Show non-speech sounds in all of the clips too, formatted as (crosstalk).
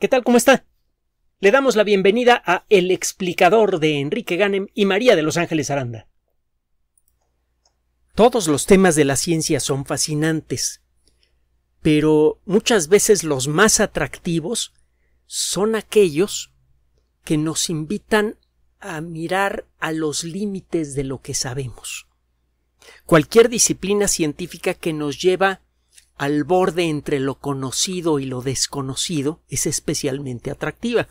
¿Qué tal? ¿Cómo está? Le damos la bienvenida a El explicador de Enrique Ganem y María de Los Ángeles Aranda. Todos los temas de la ciencia son fascinantes, pero muchas veces los más atractivos son aquellos que nos invitan a mirar a los límites de lo que sabemos. Cualquier disciplina científica que nos lleva al borde entre lo conocido y lo desconocido es especialmente atractiva.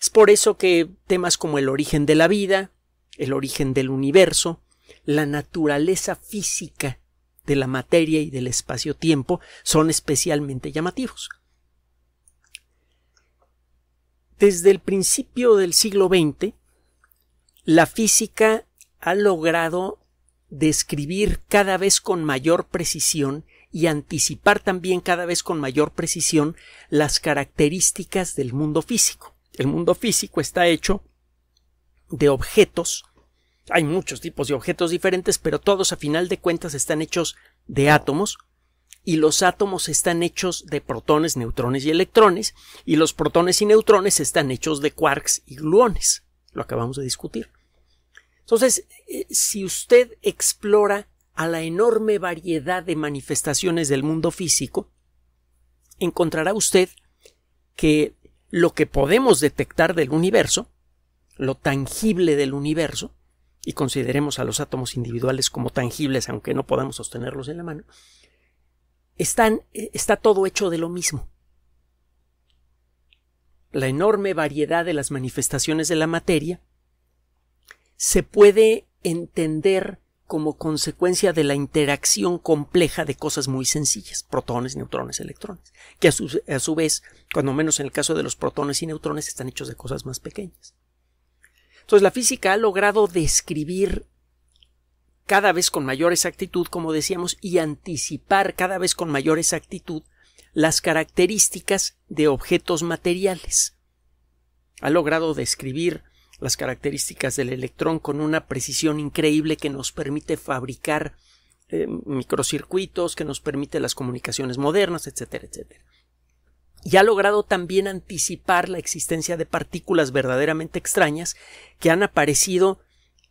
Es por eso que temas como el origen de la vida, el origen del universo, la naturaleza física de la materia y del espacio-tiempo son especialmente llamativos. Desde el principio del siglo XX, la física ha logrado describir cada vez con mayor precisión y anticipar también cada vez con mayor precisión las características del mundo físico. El mundo físico está hecho de objetos, hay muchos tipos de objetos diferentes, pero todos a final de cuentas están hechos de átomos y los átomos están hechos de protones, neutrones y electrones y los protones y neutrones están hechos de quarks y gluones. Lo acabamos de discutir. Entonces, eh, si usted explora a la enorme variedad de manifestaciones del mundo físico, encontrará usted que lo que podemos detectar del universo, lo tangible del universo, y consideremos a los átomos individuales como tangibles aunque no podamos sostenerlos en la mano, eh, está todo hecho de lo mismo. La enorme variedad de las manifestaciones de la materia se puede entender como consecuencia de la interacción compleja de cosas muy sencillas, protones, neutrones, electrones, que a su, vez, cuando menos en el caso de los protones y neutrones, están hechos de cosas más pequeñas. Entonces la física ha logrado describir cada vez con mayor exactitud, como decíamos, y anticipar cada vez con mayor exactitud las características de objetos materiales. Ha logrado describir las características del electrón con una precisión increíble que nos permite fabricar eh, microcircuitos, que nos permite las comunicaciones modernas, etcétera, etcétera. Y ha logrado también anticipar la existencia de partículas verdaderamente extrañas que han aparecido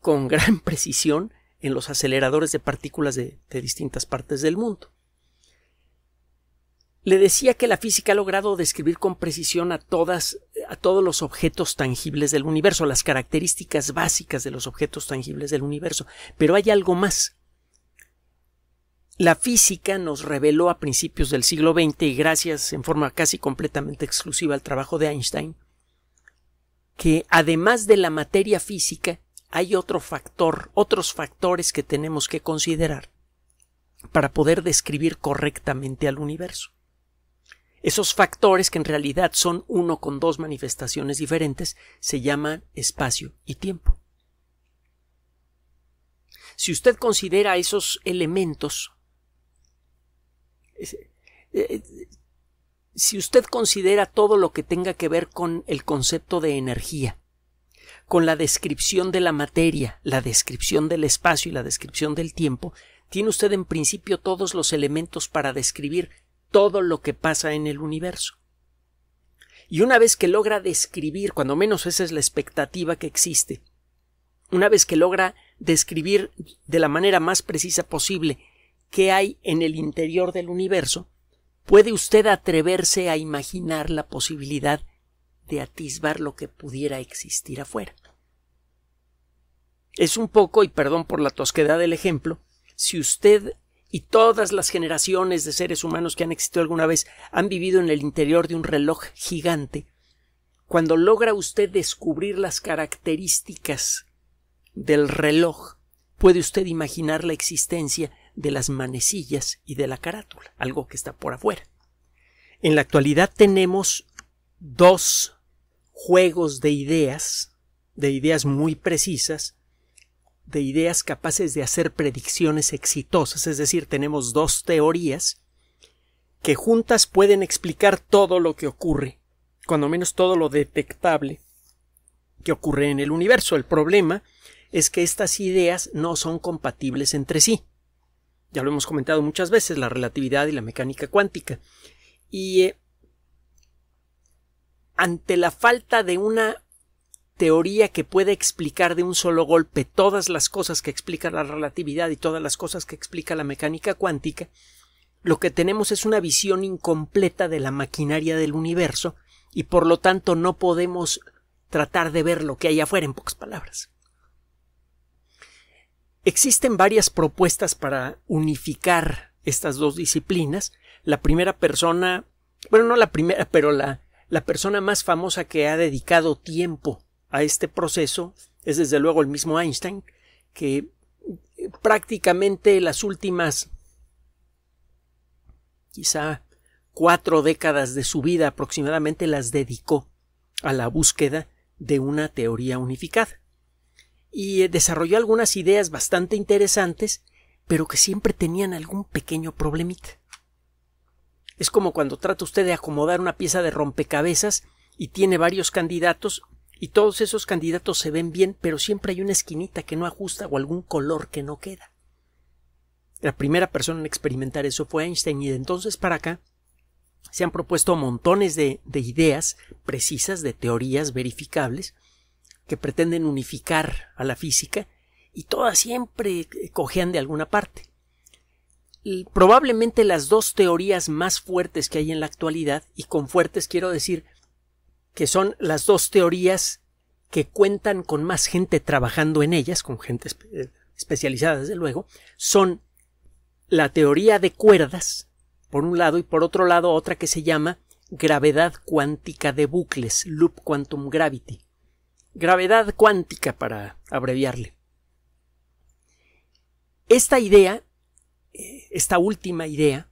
con (laughs) gran precisión en los aceleradores de partículas de, de distintas partes del mundo. Le decía que la física ha logrado describir con precisión a todas a todos los objetos tangibles del universo, las características básicas de los objetos tangibles del universo. Pero hay algo más. La física nos reveló a principios del siglo XX, y gracias en forma casi completamente exclusiva al trabajo de Einstein, que además de la materia física, hay otro factor, otros factores que tenemos que considerar para poder describir correctamente al universo. Esos factores que en realidad son uno con dos manifestaciones diferentes se llaman espacio y tiempo. Si usted considera esos elementos, eh, eh, si usted considera todo lo que tenga que ver con el concepto de energía, con la descripción de la materia, la descripción del espacio y la descripción del tiempo, tiene usted en principio todos los elementos para describir todo lo que pasa en el universo. Y una vez que logra describir, cuando menos esa es la expectativa que existe, una vez que logra describir de la manera más precisa posible qué hay en el interior del universo, puede usted atreverse a imaginar la posibilidad de atisbar lo que pudiera existir afuera. Es un poco, y perdón por la tosquedad del ejemplo, si usted y todas las generaciones de seres humanos que han existido alguna vez han vivido en el interior de un reloj gigante, cuando logra usted descubrir las características del reloj, puede usted imaginar la existencia de las manecillas y de la carátula, algo que está por afuera. En la actualidad tenemos dos juegos de ideas, de ideas muy precisas, de ideas capaces de hacer predicciones exitosas, es decir, tenemos dos teorías que juntas pueden explicar todo lo que ocurre, cuando menos todo lo detectable que ocurre en el universo. El problema es que estas ideas no son compatibles entre sí. Ya lo hemos comentado muchas veces, la relatividad y la mecánica cuántica. Y eh, ante la falta de una teoría que puede explicar de un solo golpe todas las cosas que explica la relatividad y todas las cosas que explica la mecánica cuántica, lo que tenemos es una visión incompleta de la maquinaria del universo y por lo tanto no podemos tratar de ver lo que hay afuera en pocas palabras. Existen varias propuestas para unificar estas dos disciplinas. La primera persona, bueno, no la primera, pero la, la persona más famosa que ha dedicado tiempo a este proceso es desde luego el mismo Einstein, que eh, prácticamente las últimas quizá cuatro décadas de su vida aproximadamente las dedicó a la búsqueda de una teoría unificada. Y eh, desarrolló algunas ideas bastante interesantes, pero que siempre tenían algún pequeño problemita. Es como cuando trata usted de acomodar una pieza de rompecabezas y tiene varios candidatos y todos esos candidatos se ven bien, pero siempre hay una esquinita que no ajusta o algún color que no queda. La primera persona en experimentar eso fue Einstein y de entonces para acá se han propuesto montones de, de ideas precisas, de teorías verificables, que pretenden unificar a la física y todas siempre eh, cojean de alguna parte. probablemente las dos teorías más fuertes que hay en la actualidad, y con fuertes quiero decir que son las dos teorías que cuentan con más gente trabajando en ellas, con gente eh, especializada desde luego, son la teoría de cuerdas, por un lado, y por otro lado otra que se llama gravedad cuántica de bucles, loop quantum gravity. Gravedad cuántica para abreviarle. Esta idea, eh, esta última idea,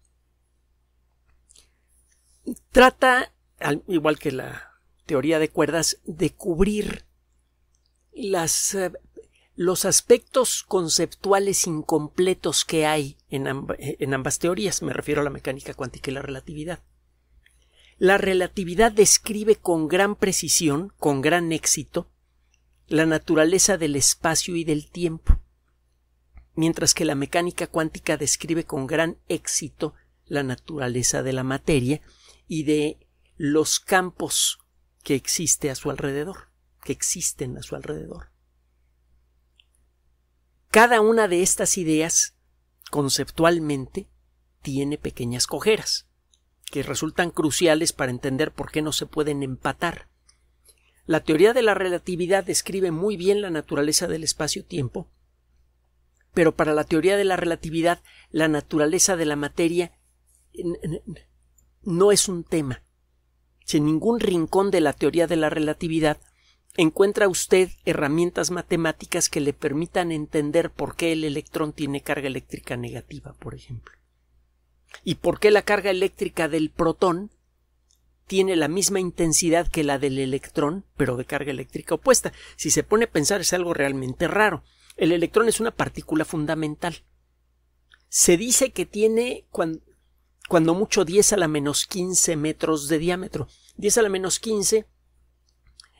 trata, igual que la teoría de cuerdas de cubrir las, eh, los aspectos conceptuales incompletos que hay en, en ambas teorías. Me refiero a la mecánica cuántica y la relatividad. La relatividad describe con gran precisión, con gran éxito, la naturaleza del espacio y del tiempo, mientras que la mecánica cuántica describe con gran éxito la naturaleza de la materia y de los campos que existe a su alrededor, que existen a su alrededor. Cada una de estas ideas, conceptualmente, tiene pequeñas cojeras, que resultan cruciales para entender por qué no se pueden empatar. La teoría de la relatividad describe muy bien la naturaleza del espacio-tiempo, pero para la teoría de la relatividad la naturaleza de la materia no es un tema si en ningún rincón de la teoría de la relatividad encuentra usted herramientas matemáticas que le permitan entender por qué el electrón tiene carga eléctrica negativa, por ejemplo. Y por qué la carga eléctrica del protón tiene la misma intensidad que la del electrón, pero de carga eléctrica opuesta. Si se pone a pensar es algo realmente raro. El electrón es una partícula fundamental. Se dice que tiene, cuando mucho 10 a la menos 15 metros de diámetro. 10 a la menos 15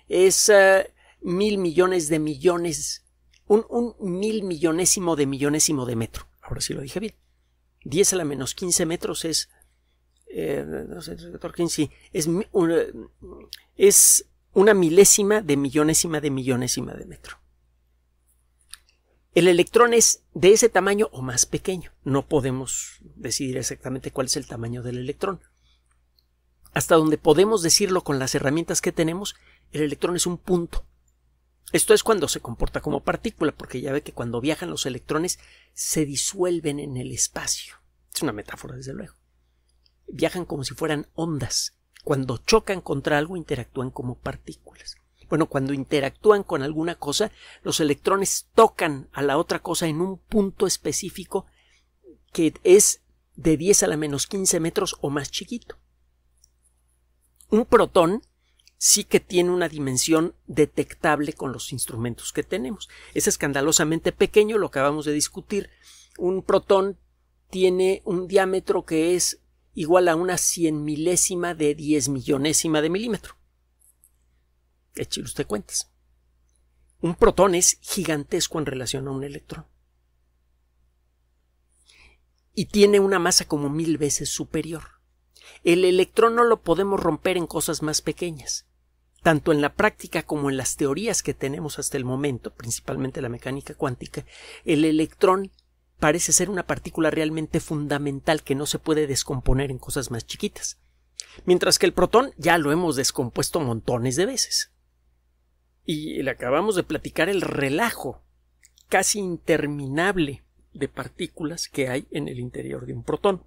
es eh, mil millones de millones, un, mil millonésimo de millonésimo de metro. Ahora sí lo dije bien. 10 a la menos 15 metros es eh, no sé, 15, es, eh, es una milésima de millonésima de millonésima de metro. El electrón es de ese tamaño o más pequeño. No podemos decidir exactamente cuál es el tamaño del electrón. Hasta donde podemos decirlo con las herramientas que tenemos, el electrón es un punto. Esto es cuando se comporta como partícula, porque ya ve que cuando viajan los electrones se disuelven en el espacio. Es una metáfora, desde luego. Viajan como si fueran ondas. Cuando chocan contra algo interactúan como partículas. Bueno, cuando interactúan con alguna cosa, los electrones tocan a la otra cosa en un punto específico que es de 10 a la menos 15 metros o más chiquito. Un protón sí que tiene una dimensión detectable con los instrumentos que tenemos. Es escandalosamente pequeño, lo acabamos de discutir. Un protón tiene un diámetro que es igual a una cien milésima de diez millonésima de milímetro. Échale usted cuentas. Un protón es gigantesco en relación a un electrón. Y tiene una masa como mil veces superior. El electrón no lo podemos romper en cosas más pequeñas. Tanto en la práctica como en las teorías que tenemos hasta el momento, principalmente la mecánica cuántica, el electrón parece ser una partícula realmente fundamental que no se puede descomponer en cosas más chiquitas. Mientras que el protón ya lo hemos descompuesto montones de veces y le acabamos de platicar el relajo casi interminable de partículas que hay en el interior de un protón.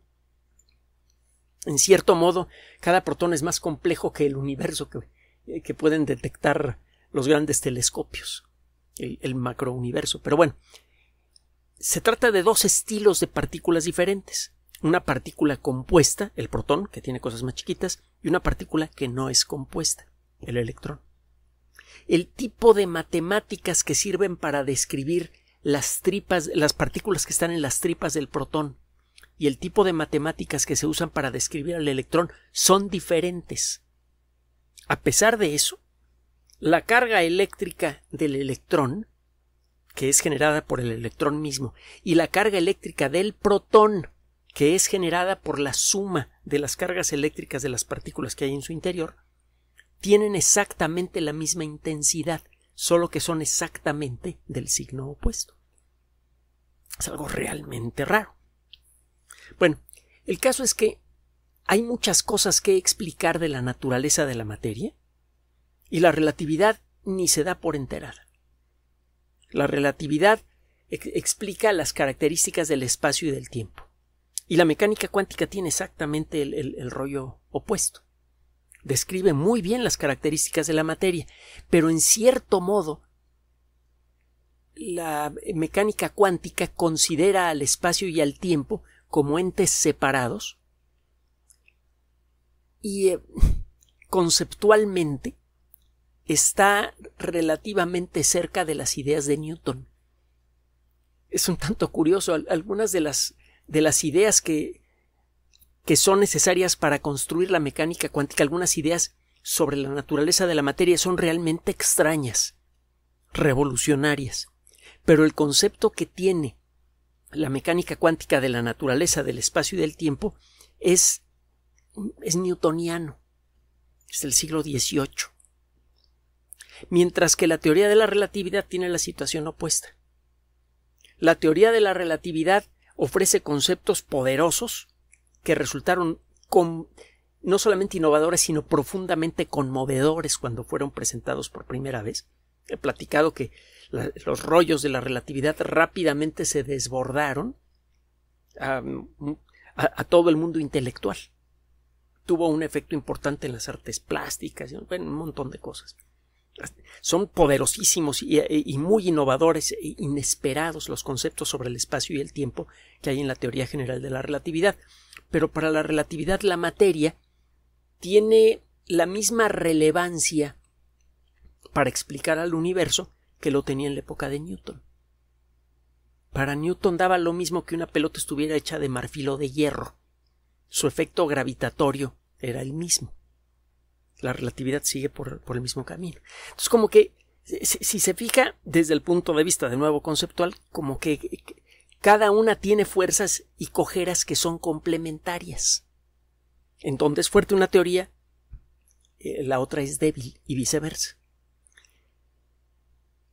En cierto modo, cada protón es más complejo que el universo eh, que, pueden detectar los grandes telescopios, el, el macrouniverso. Pero bueno, se trata de dos estilos de partículas diferentes. Una partícula compuesta, el protón, que tiene cosas más chiquitas, y una partícula que no es compuesta, el electrón el tipo de matemáticas que sirven para describir las tripas, las partículas que están en las tripas del protón y el tipo de matemáticas que se usan para describir al electrón son diferentes. A pesar de eso, la carga eléctrica del electrón, que es generada por el electrón mismo, y la carga eléctrica del protón, que es generada por la suma de las cargas eléctricas de las partículas que hay en su interior, tienen exactamente la misma intensidad, solo que son exactamente del signo opuesto. Es algo realmente raro. Bueno, el caso es que hay muchas cosas que explicar de la naturaleza de la materia y la relatividad ni se da por enterada. La relatividad explica las características del espacio y del tiempo. Y la mecánica cuántica tiene exactamente el rollo opuesto describe muy bien las características de la materia, pero en cierto modo la mecánica cuántica considera al espacio y al tiempo como entes separados y eh, (laughs) conceptualmente está relativamente cerca de las ideas de Newton. Es un tanto curioso, algunas de las, de las ideas que, que son necesarias para construir la mecánica cuántica, algunas ideas sobre la naturaleza de la materia son realmente extrañas, revolucionarias, pero el concepto que tiene la mecánica cuántica de la naturaleza, del espacio y del tiempo es, es newtoniano, es del siglo XVIII, mientras que la teoría de la relatividad tiene la situación opuesta. La teoría de la relatividad ofrece conceptos poderosos que resultaron no solamente innovadores, sino profundamente conmovedores cuando fueron presentados por primera vez. He platicado que los rollos de la relatividad rápidamente se desbordaron a, todo el mundo intelectual. Tuvo un efecto importante en las artes plásticas, en un montón de cosas. Son poderosísimos y, y muy innovadores e inesperados los conceptos sobre el espacio y el tiempo que hay en la teoría general de la relatividad pero para la relatividad la materia tiene la misma relevancia para explicar al universo que lo tenía en la época de Newton. Para Newton daba lo mismo que una pelota estuviera hecha de marfil o de hierro. Su efecto gravitatorio era el mismo. La relatividad sigue por, el mismo camino. Entonces, como que, si, si, se fija desde el punto de vista de nuevo conceptual, como que cada una tiene fuerzas y cojeras que son complementarias. En donde es fuerte una teoría, eh, la otra es débil y viceversa.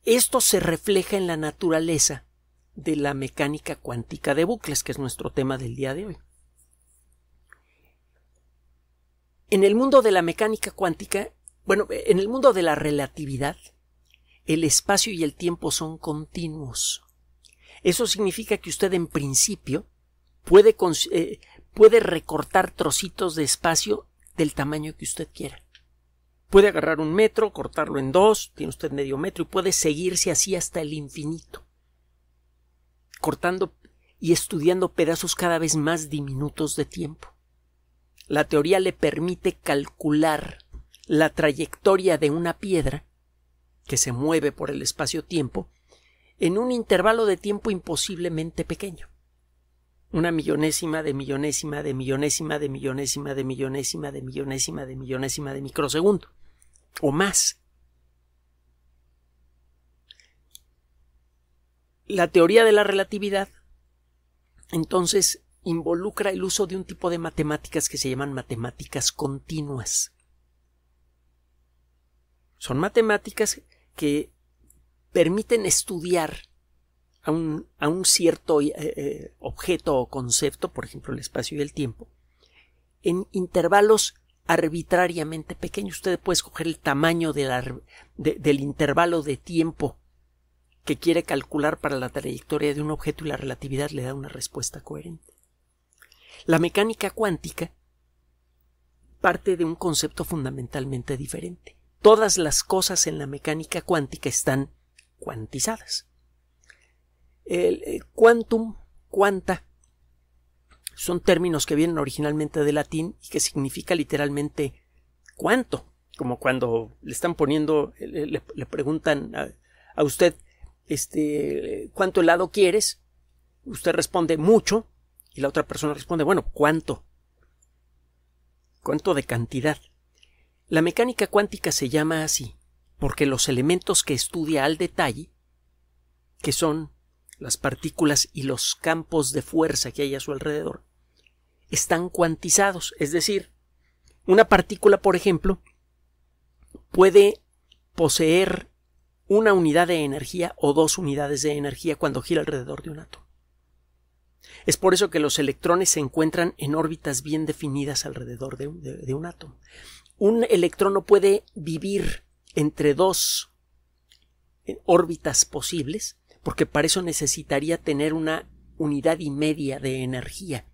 Esto se refleja en la naturaleza de la mecánica cuántica de bucles, que es nuestro tema del día de hoy. En el mundo de la mecánica cuántica, bueno, en el mundo de la relatividad, el espacio y el tiempo son continuos. Eso significa que usted en principio puede, eh, puede recortar trocitos de espacio del tamaño que usted quiera. Puede agarrar un metro, cortarlo en dos, tiene usted medio metro y puede seguirse así hasta el infinito, cortando y estudiando pedazos cada vez más diminutos de tiempo. La teoría le permite calcular la trayectoria de una piedra que se mueve por el espacio-tiempo en un intervalo de tiempo imposiblemente pequeño. Una millonésima de millonésima de millonésima de millonésima de millonésima de millonésima de millonésima de microsegundo o más. La teoría de la relatividad entonces involucra el uso de un tipo de matemáticas que se llaman matemáticas continuas. Son matemáticas que permiten estudiar a un, cierto eh, eh, objeto o concepto, por ejemplo el espacio y el tiempo, en intervalos arbitrariamente pequeños. Usted puede escoger el tamaño del intervalo de tiempo que quiere calcular para la trayectoria de un objeto y la relatividad le da una respuesta coherente. La mecánica cuántica parte de un concepto fundamentalmente diferente. Todas las cosas en la mecánica cuántica están cuantizadas. El eh, quantum, cuanta, son términos que vienen originalmente del latín y que significa literalmente cuánto, como cuando le están poniendo, le, preguntan a, usted, este, ¿cuánto helado quieres? Usted responde mucho y la otra persona responde, bueno, ¿cuánto? ¿Cuánto de cantidad? La mecánica cuántica se llama así porque los elementos que estudia al detalle, que son las partículas y los campos de fuerza que hay a su alrededor, están cuantizados, es decir, una partícula, por ejemplo, puede poseer una unidad de energía o dos unidades de energía cuando gira alrededor de un átomo. Es por eso que los electrones se encuentran en órbitas bien definidas alrededor de un, átomo. Un electrón no puede vivir entre dos eh, órbitas posibles, porque para eso necesitaría tener una unidad y media de energía.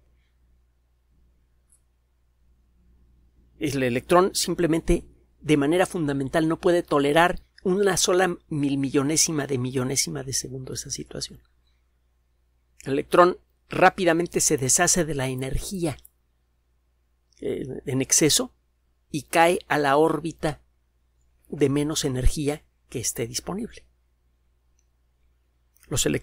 El electrón simplemente de manera fundamental no puede tolerar una sola milmillonésima de millonésima de segundo esa situación. El electrón rápidamente se deshace de la energía eh, en exceso y cae a la órbita de menos energía que esté disponible.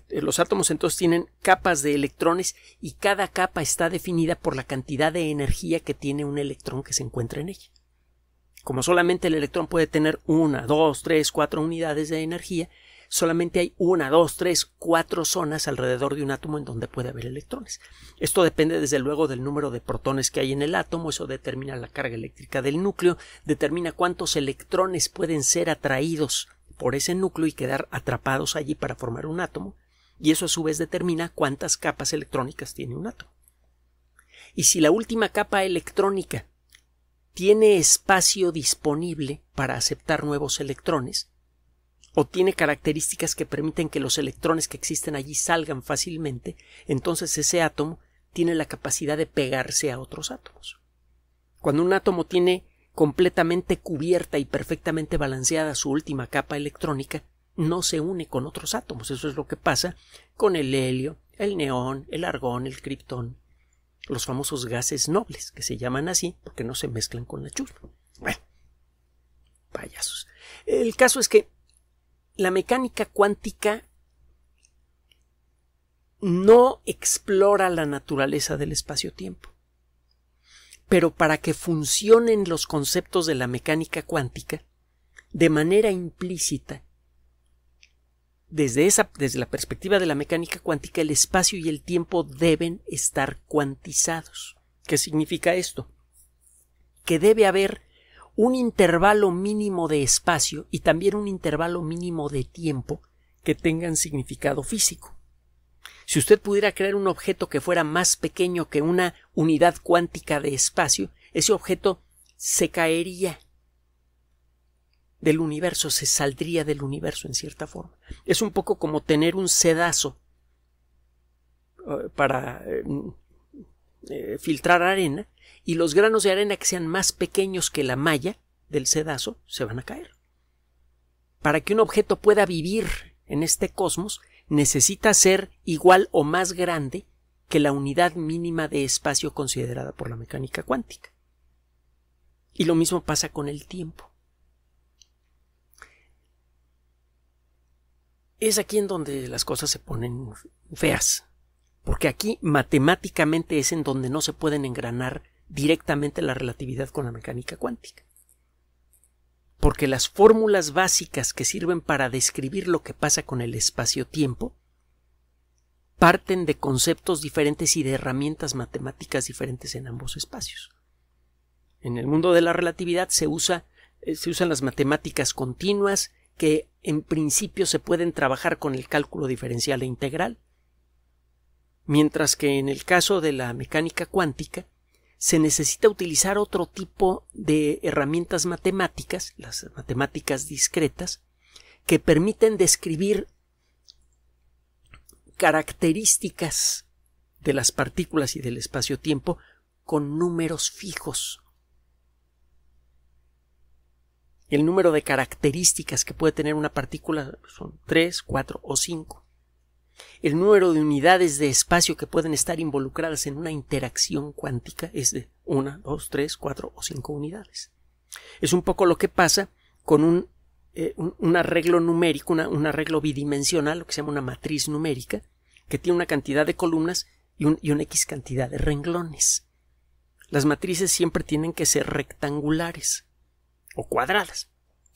Eh, los, átomos entonces tienen capas de electrones y cada capa está definida por la cantidad de energía que tiene un electrón que se encuentra en ella. Como solamente el electrón puede tener una, dos, tres, cuatro unidades de energía, solamente hay una, dos, tres, cuatro zonas alrededor de un átomo en donde puede haber electrones. Esto depende desde luego del número de protones que hay en el átomo, eso determina la carga eléctrica del núcleo, determina cuántos electrones pueden ser atraídos por ese núcleo y quedar atrapados allí para formar un átomo, y eso a su vez determina cuántas capas electrónicas tiene un átomo. Y si la última capa electrónica tiene espacio disponible para aceptar nuevos electrones, o tiene características que permiten que los electrones que existen allí salgan fácilmente, entonces ese átomo tiene la capacidad de pegarse a otros átomos. Cuando un átomo tiene completamente cubierta y perfectamente balanceada su última capa electrónica, no se une con otros átomos. Eso es lo que pasa con el helio, el neón, el argón, el criptón, los famosos gases nobles, que se llaman así porque no se mezclan con la chusma. Bueno, payasos. El caso es que la mecánica cuántica no explora la naturaleza del espacio-tiempo. Pero para que funcionen los conceptos de la mecánica cuántica, de manera implícita, desde, esa, desde la perspectiva de la mecánica cuántica, el espacio y el tiempo deben estar cuantizados. ¿Qué significa esto? Que debe haber un intervalo mínimo de espacio y también un intervalo mínimo de tiempo que tengan significado físico. Si usted pudiera crear un objeto que fuera más pequeño que una unidad cuántica de espacio, ese objeto se caería del universo, se saldría del universo en cierta forma. Es un poco como tener un sedazo eh, para eh, eh, filtrar arena y los granos de arena que sean más pequeños que la malla del sedazo se van a caer. Para que un objeto pueda vivir en este cosmos, necesita ser igual o más grande que la unidad mínima de espacio considerada por la mecánica cuántica. Y lo mismo pasa con el tiempo. Es aquí en donde las cosas se ponen feas, porque aquí matemáticamente es en donde no se pueden engranar directamente la relatividad con la mecánica cuántica. Porque las fórmulas básicas que sirven para describir lo que pasa con el espacio-tiempo parten de conceptos diferentes y de herramientas matemáticas diferentes en ambos espacios. En el mundo de la relatividad se, eh, usan las matemáticas continuas que en principio se pueden trabajar con el cálculo diferencial e integral, mientras que en el caso de la mecánica cuántica se necesita utilizar otro tipo de herramientas matemáticas, las matemáticas discretas, que permiten describir características de las partículas y del espacio-tiempo con números fijos. El número de características que puede tener una partícula son 3, 4 o 5. El número de unidades de espacio que pueden estar involucradas en una interacción cuántica es de 1, 2, 3, 4 o 5 unidades. Es un poco lo que pasa con un, eh, un, arreglo numérico, un arreglo bidimensional, lo que se llama una matriz numérica, que tiene una cantidad de columnas y, y una X cantidad de renglones. Las matrices siempre tienen que ser rectangulares o cuadradas.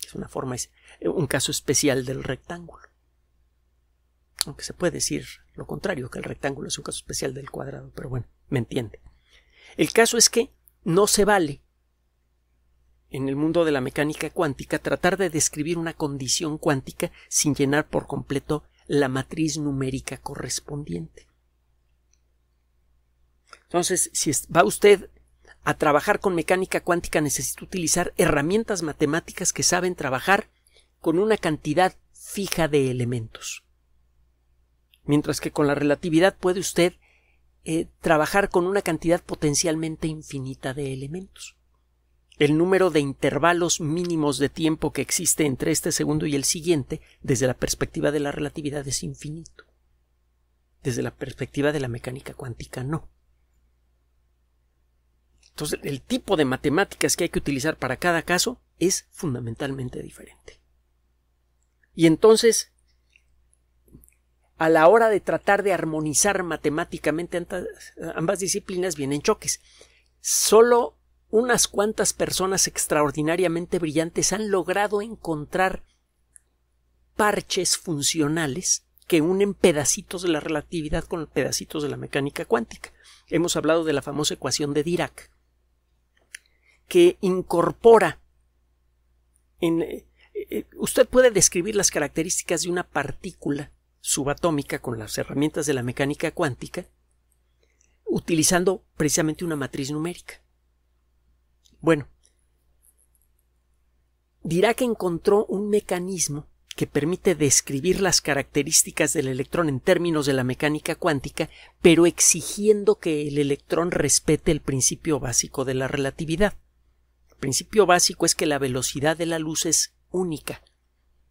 Es una forma, es un caso especial del rectángulo aunque se puede decir lo contrario, que el rectángulo es un caso especial del cuadrado, pero bueno, me entiende. El caso es que no se vale en el mundo de la mecánica cuántica tratar de describir una condición cuántica sin llenar por completo la matriz numérica correspondiente. Entonces, si va usted a trabajar con mecánica cuántica, necesita utilizar herramientas matemáticas que saben trabajar con una cantidad fija de elementos mientras que con la relatividad puede usted eh, trabajar con una cantidad potencialmente infinita de elementos. El número de intervalos mínimos de tiempo que existe entre este segundo y el siguiente, desde la perspectiva de la relatividad, es infinito. Desde la perspectiva de la mecánica cuántica, no. Entonces, el tipo de matemáticas que hay que utilizar para cada caso es fundamentalmente diferente. Y entonces, a la hora de tratar de armonizar matemáticamente ambas disciplinas vienen choques. Solo unas cuantas personas extraordinariamente brillantes han logrado encontrar parches funcionales que unen pedacitos de la relatividad con pedacitos de la mecánica cuántica. Hemos hablado de la famosa ecuación de Dirac, que incorpora en, eh, eh, usted puede describir las características de una partícula subatómica con las herramientas de la mecánica cuántica, utilizando precisamente una matriz numérica. Bueno, dirá que encontró un mecanismo que permite describir las características del electrón en términos de la mecánica cuántica, pero exigiendo que el electrón respete el principio básico de la relatividad. El principio básico es que la velocidad de la luz es única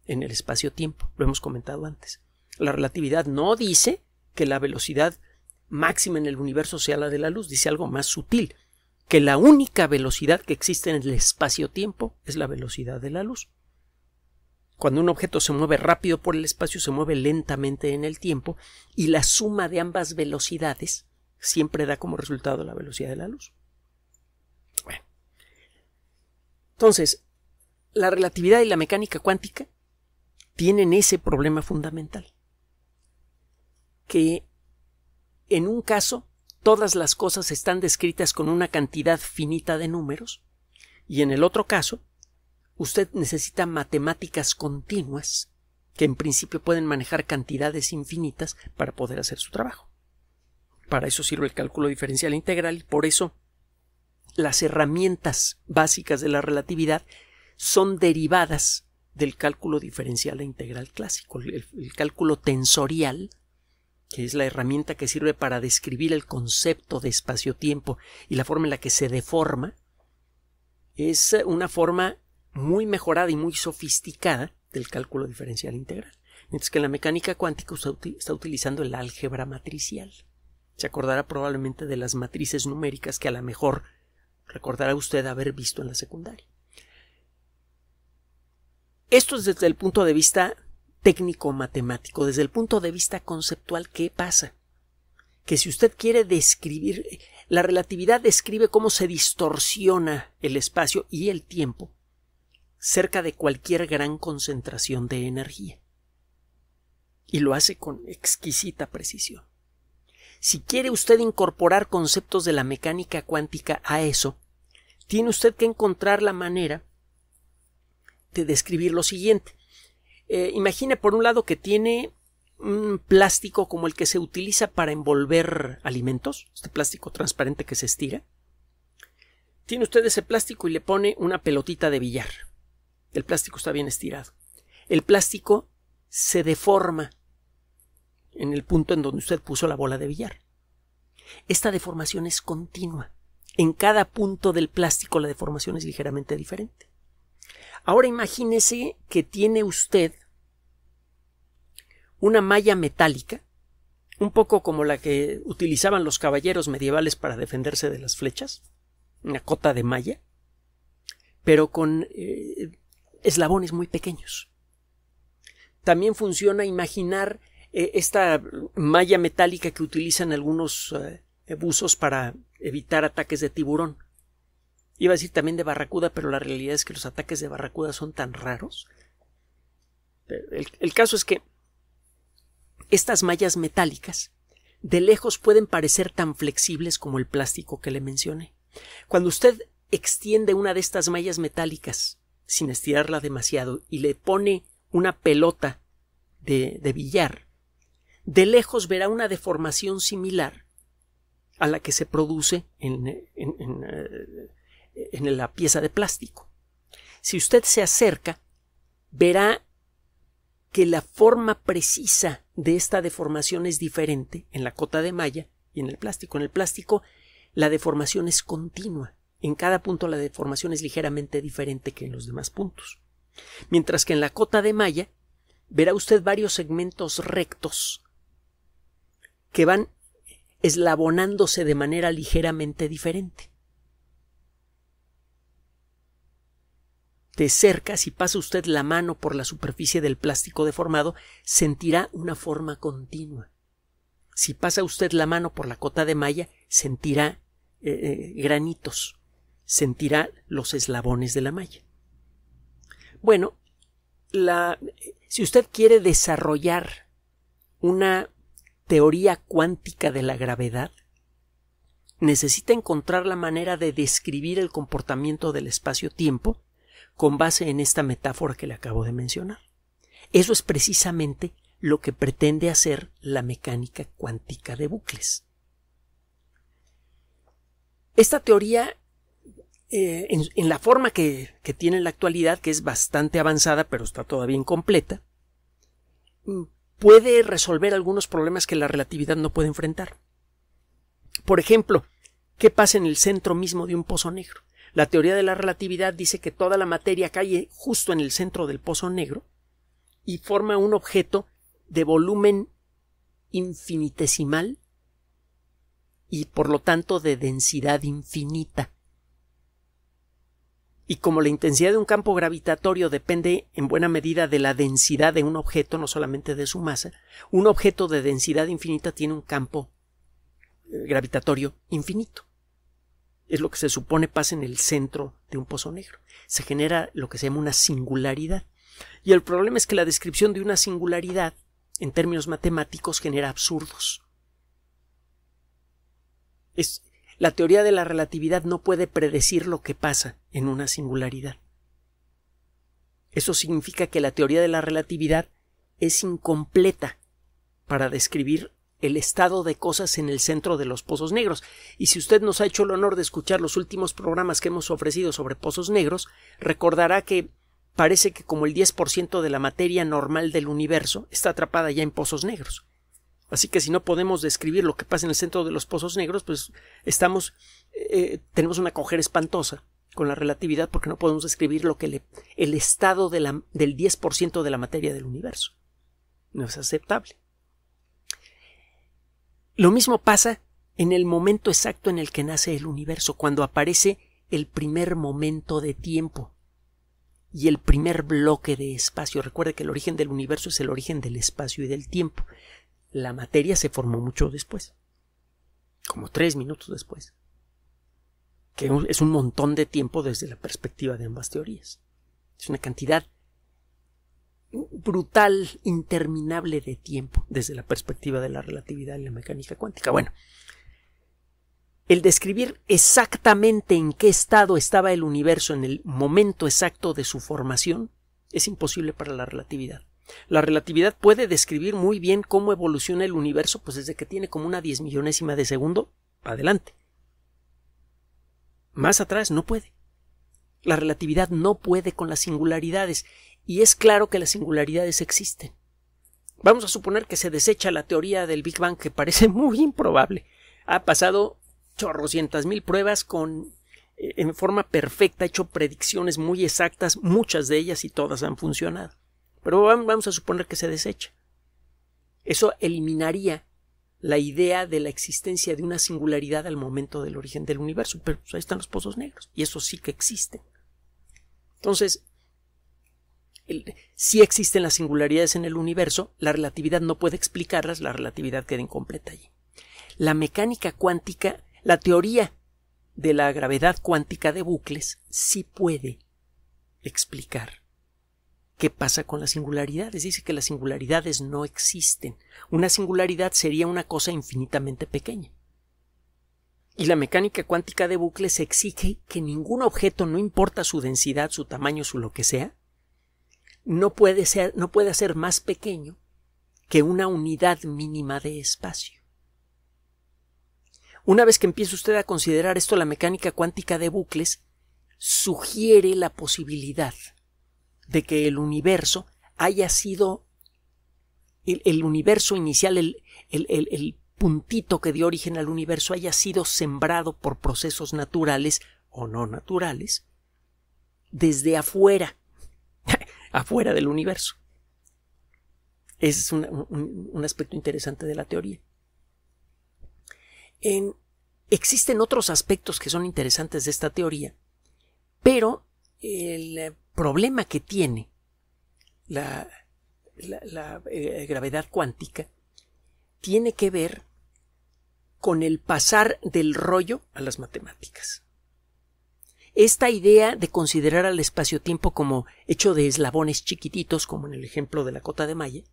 en el espacio-tiempo, lo hemos comentado antes. La relatividad no dice que la velocidad máxima en el universo sea la de la luz, dice algo más sutil, que la única velocidad que existe en el espacio-tiempo es la velocidad de la luz. Cuando un objeto se mueve rápido por el espacio, se mueve lentamente en el tiempo, y la suma de ambas velocidades siempre da como resultado la velocidad de la luz. Entonces, la relatividad y la mecánica cuántica tienen ese problema fundamental que en un caso todas las cosas están descritas con una cantidad finita de números y en el otro caso usted necesita matemáticas continuas que en principio pueden manejar cantidades infinitas para poder hacer su trabajo. Para eso sirve el cálculo diferencial integral y por eso las herramientas básicas de la relatividad son derivadas del cálculo diferencial e integral clásico. el cálculo tensorial que es la herramienta que sirve para describir el concepto de espacio-tiempo y la forma en la que se deforma, es una forma muy mejorada y muy sofisticada del cálculo diferencial integral. Mientras que en la mecánica cuántica está utilizando el álgebra matricial. Se acordará probablemente de las matrices numéricas que a lo mejor recordará usted haber visto en la secundaria. Esto es desde el punto de vista técnico-matemático, desde el punto de vista conceptual, ¿qué pasa? Que si usted quiere describir, la relatividad describe cómo se distorsiona el espacio y el tiempo cerca de cualquier gran concentración de energía. Y lo hace con exquisita precisión. Si quiere usted incorporar conceptos de la mecánica cuántica a eso, tiene usted que encontrar la manera de describir lo siguiente. Eh, imagine por un lado que tiene un plástico como el que se utiliza para envolver alimentos, este plástico transparente que se estira. Tiene usted ese plástico y le pone una pelotita de billar. El plástico está bien estirado. El plástico se deforma en el punto en donde usted puso la bola de billar. Esta deformación es continua. En cada punto del plástico la deformación es ligeramente diferente. Ahora imagínese que tiene usted una malla metálica, un poco como la que utilizaban los caballeros medievales para defenderse de las flechas, una cota de malla, pero con eh, eslabones muy pequeños. También funciona imaginar eh, esta malla metálica que utilizan algunos eh, buzos para evitar ataques de tiburón. Iba a decir también de barracuda, pero la realidad es que los ataques de barracuda son tan raros. el caso es que estas mallas metálicas de lejos pueden parecer tan flexibles como el plástico que le mencioné. Cuando usted extiende una de estas mallas metálicas sin estirarla demasiado y le pone una pelota de, billar, de lejos verá una deformación similar a la que se produce en, en, en, eh, en, la pieza de plástico. Si usted se acerca, verá que la forma precisa de esta deformación es diferente en la cota de malla y en el plástico. En el plástico la deformación es continua. En cada punto la deformación es ligeramente diferente que en los demás puntos. Mientras que en la cota de malla verá usted varios segmentos rectos que van eslabonándose de manera ligeramente diferente. de cerca, si pasa usted la mano por la superficie del plástico deformado, sentirá una forma continua. Si pasa usted la mano por la cota de malla, sentirá eh, eh, granitos, sentirá los eslabones de la malla. Bueno, la, si usted quiere desarrollar una teoría cuántica de la gravedad, necesita encontrar la manera de describir el comportamiento del espacio-tiempo con base en esta metáfora que le acabo de mencionar. Eso es precisamente lo que pretende hacer la mecánica cuántica de bucles. Esta teoría, eh, en, la forma que, que tiene en la actualidad, que es bastante avanzada, pero está todavía incompleta, mm, puede resolver algunos problemas que la relatividad no puede enfrentar. Por ejemplo, ¿qué pasa en el centro mismo de un pozo negro? La teoría de la relatividad dice que toda la materia cae justo en el centro del pozo negro y forma un objeto de volumen infinitesimal y por lo tanto de densidad infinita. Y como la intensidad de un campo gravitatorio depende en buena medida de la densidad de un objeto, no solamente de su masa, un objeto de densidad infinita tiene un campo eh, gravitatorio infinito es lo que se supone pasa en el centro de un pozo negro. Se genera lo que se llama una singularidad. Y el problema es que la descripción de una singularidad, en términos matemáticos, genera absurdos. Es, la teoría de la relatividad no puede predecir lo que pasa en una singularidad. Eso significa que la teoría de la relatividad es incompleta para describir el estado de cosas en el centro de los pozos negros. Y si usted nos ha hecho el honor de escuchar los últimos programas que hemos ofrecido sobre pozos negros, recordará que parece que como el 10% de la materia normal del universo está atrapada ya en pozos negros. Así que si no podemos describir lo que pasa en el centro de los pozos negros, pues estamos eh, eh, tenemos una coger espantosa con la relatividad porque no podemos describir lo que el estado de la, del 10% de la materia del universo. No es aceptable. Lo mismo pasa en el momento exacto en el que nace el universo, cuando aparece el primer momento de tiempo y el primer bloque de espacio. Recuerde que el origen del universo es el origen del espacio y del tiempo. La materia se formó mucho después, como tres minutos después, que es un montón de tiempo desde la perspectiva de ambas teorías. Es una cantidad brutal, interminable de tiempo desde la perspectiva de la relatividad y la mecánica cuántica. Bueno, el describir exactamente en qué estado estaba el universo en el momento exacto de su formación es imposible para la relatividad. La relatividad puede describir muy bien cómo evoluciona el universo, pues desde que tiene como una diez millonésima de segundo, adelante. Más atrás no puede. La relatividad no puede con las singularidades y es claro que las singularidades existen. Vamos a suponer que se desecha la teoría del Big Bang, que parece (laughs) muy improbable. Ha pasado chorrocientas mil pruebas con eh, en forma perfecta, ha hecho predicciones muy exactas, muchas de ellas y todas han funcionado. Pero vamos a suponer que se desecha. Eso eliminaría la idea de la existencia de una singularidad al momento del origen del universo. Pero pues, ahí están los pozos negros, y eso sí que existe. Entonces, si existen las singularidades en el universo, la relatividad no puede explicarlas, la relatividad queda incompleta allí. La mecánica cuántica, la teoría de la gravedad cuántica de bucles, sí puede explicar qué pasa con las singularidades. Dice que las singularidades no existen. Una singularidad sería una cosa infinitamente pequeña. Y la mecánica cuántica de bucles exige que ningún objeto, no importa su densidad, su tamaño, su lo que sea, no puede ser, no puede ser más pequeño que una unidad mínima de espacio. Una vez que empiece usted a considerar esto, la mecánica cuántica de bucles sugiere la posibilidad de que el universo haya sido el, universo inicial, el, el puntito que dio origen al universo haya sido sembrado por procesos naturales o no naturales desde afuera afuera del universo. Ese es un, aspecto interesante de la teoría. existen otros aspectos que son interesantes de esta teoría, pero el problema que tiene la, eh, gravedad cuántica tiene que ver con el pasar del rollo a las matemáticas. Esta idea de considerar al espacio-tiempo como hecho de eslabones chiquititos, como en el ejemplo de la cota de malle,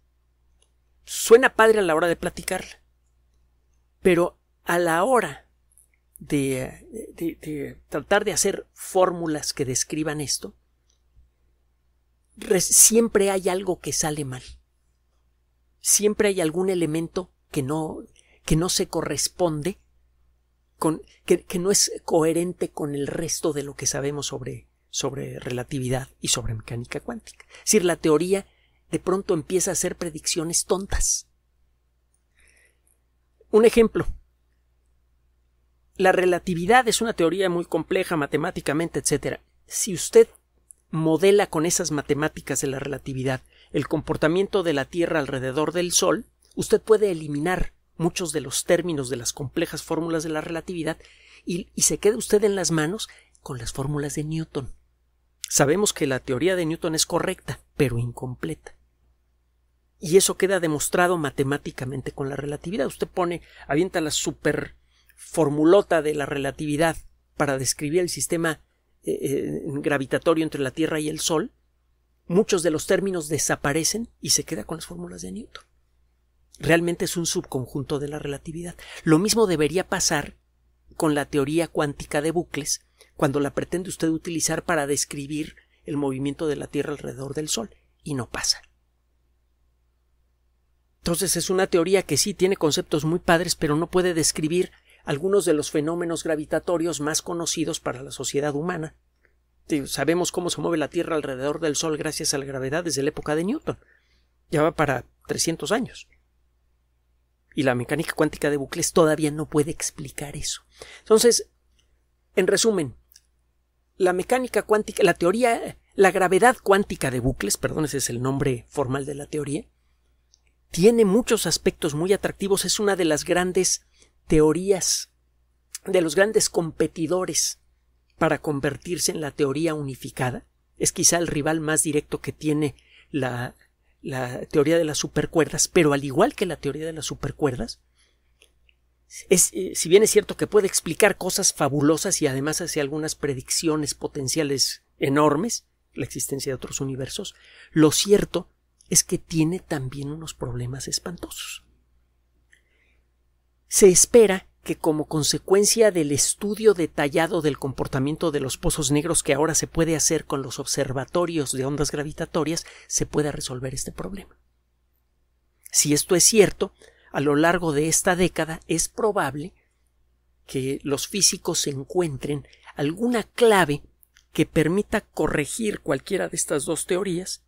suena padre a la hora de platicar, Pero a la hora de, de tratar de hacer fórmulas que describan esto, siempre hay algo que sale mal. Siempre hay algún elemento que no, que no se corresponde que, no es coherente con el resto de lo que sabemos sobre, sobre relatividad y sobre mecánica cuántica. Es decir, la teoría de pronto empieza a hacer predicciones tontas. Un ejemplo. La relatividad es una teoría muy compleja matemáticamente, etc. Si usted modela con esas matemáticas de la relatividad el comportamiento de la Tierra alrededor del Sol, usted puede eliminar muchos de los términos de las complejas fórmulas de la relatividad y, se queda usted en las manos con las fórmulas de Newton. Sabemos que la teoría de Newton es correcta, pero incompleta. Y eso queda demostrado matemáticamente con la relatividad. Usted pone, avienta la super formulota de la relatividad para describir el sistema eh, eh, gravitatorio entre la Tierra y el Sol, muchos de los términos desaparecen y se queda con las fórmulas de Newton realmente es un subconjunto de la relatividad. Lo mismo debería pasar con la teoría cuántica de bucles, cuando la pretende usted utilizar para describir el movimiento de la Tierra alrededor del Sol, y no pasa. Entonces es una teoría que sí tiene conceptos muy padres, pero no puede describir algunos de los fenómenos gravitatorios más conocidos para la sociedad humana. Sabemos cómo se mueve la Tierra alrededor del Sol gracias a la gravedad desde la época de Newton. Ya va para 300 años y la mecánica cuántica de bucles todavía no puede explicar eso. Entonces, en resumen, la mecánica cuántica, la teoría, la gravedad cuántica de bucles, perdón, ese es el nombre formal de la teoría, tiene muchos aspectos muy atractivos, es una de las grandes teorías, de los grandes competidores para convertirse en la teoría unificada, es quizá el rival más directo que tiene la la teoría de las supercuerdas, pero al igual que la teoría de las supercuerdas, es, eh, si bien es cierto que puede explicar cosas fabulosas y además hace algunas predicciones potenciales enormes, la existencia de otros universos, lo cierto es que tiene también unos problemas espantosos. Se espera que como consecuencia del estudio detallado del comportamiento de los pozos negros que ahora se puede hacer con los observatorios de ondas gravitatorias, se pueda resolver este problema. Si esto es cierto, a lo largo de esta década es probable que los físicos encuentren alguna clave que permita corregir cualquiera de estas dos teorías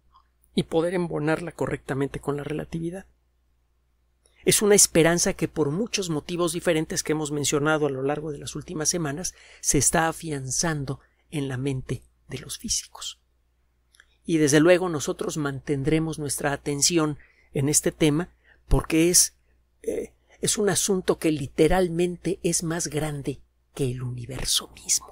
y poder embonarla correctamente con la relatividad. Es una esperanza que por muchos motivos diferentes que hemos mencionado a lo largo de las últimas semanas se está afianzando en la mente de los físicos. Y desde luego nosotros mantendremos nuestra atención en este tema porque es, eh, es un asunto que literalmente es más grande que el universo mismo.